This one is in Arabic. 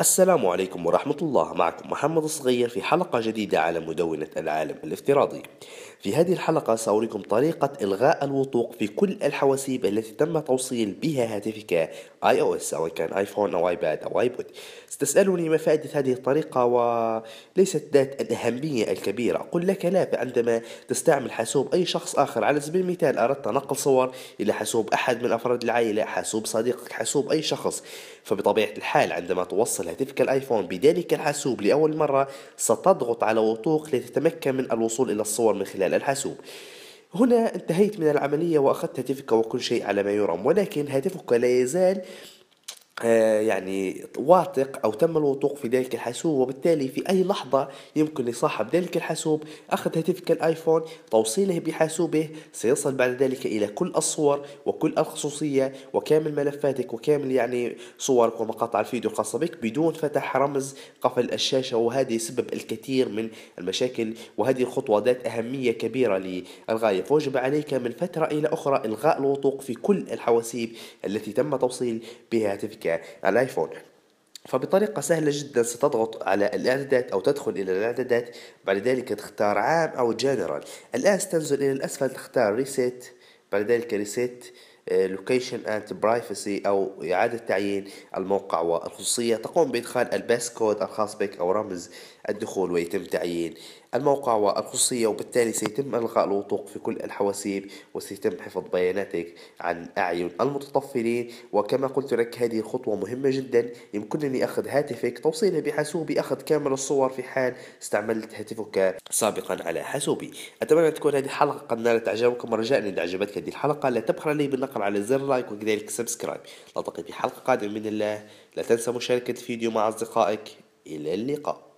السلام عليكم ورحمة الله معكم محمد الصغير في حلقة جديدة على مدونة العالم الافتراضي في هذه الحلقة سأريكم طريقة إلغاء الوثوق في كل الحواسيب التي تم توصيل بها هاتفك اي او اس سواء كان ايفون او ايباد او ايبود ستسألني ما فائدة هذه الطريقة وليست ذات الأهمية الكبيرة قل لك لا فعندما تستعمل حاسوب أي شخص آخر على سبيل المثال أردت نقل صور إلى حاسوب أحد من أفراد العائلة حاسوب صديقك حاسوب أي شخص فبطبيعة الحال عندما توصل هاتفك الايفون بذلك الحاسوب لأول مرة ستضغط على وثوق لتتمكن من الوصول إلى الصور من خلال الحاسوب هنا انتهيت من العملية وأخذت هاتفك وكل شيء على ما يرام ولكن هاتفك لا يزال آه، يعني واثق أو تم الوثوق في ذلك الحاسوب وبالتالي في أي لحظة يمكن لصاحب ذلك الحاسوب أخذ هاتفك الآيفون توصيله بحاسوبه سيصل بعد ذلك إلى كل الصور وكل الخصوصية وكامل ملفاتك وكامل يعني صورك ومقاطع الفيديو الخاصة بك بدون فتح رمز قفل الشاشة وهذا يسبب الكثير من المشاكل وهذه الخطوة ذات أهمية كبيرة للغاية فوجب عليك من فترة إلى أخرى إلغاء الوثوق في كل الحواسيب التي تم توصيل بها هاتفك يعني الايفون فبطريقة سهلة جدا ستضغط على الإعدادات أو تدخل إلى الإعدادات بعد ذلك تختار عام أو جنرال الآن ستنزل إلى الأسفل تختار ريسيت بعد ذلك ريسيت لوكيشن اند برايفسي او اعاده تعيين الموقع والخصوصيه تقوم بادخال الباس كود الخاص بك او رمز الدخول ويتم تعيين الموقع والخصوصيه وبالتالي سيتم الغاء الوثوق في كل الحواسيب وسيتم حفظ بياناتك عن اعين المتطفلين وكما قلت لك هذه خطوه مهمه جدا يمكنني اخذ هاتفك توصيله بحاسوبي اخذ كامل الصور في حال استعملت هاتفك سابقا على حاسوبي اتمنى تكون هذه الحلقه قد نالت اعجابكم ورجاء اذا اعجبتك هذه الحلقه لا تبخل لي بالنقر تتذكر على زر لايك وكذلك سبسكرايب نلتقي في حلقة قادمة بإذن الله لا تنسى مشاركة الفيديو مع أصدقائك إلى اللقاء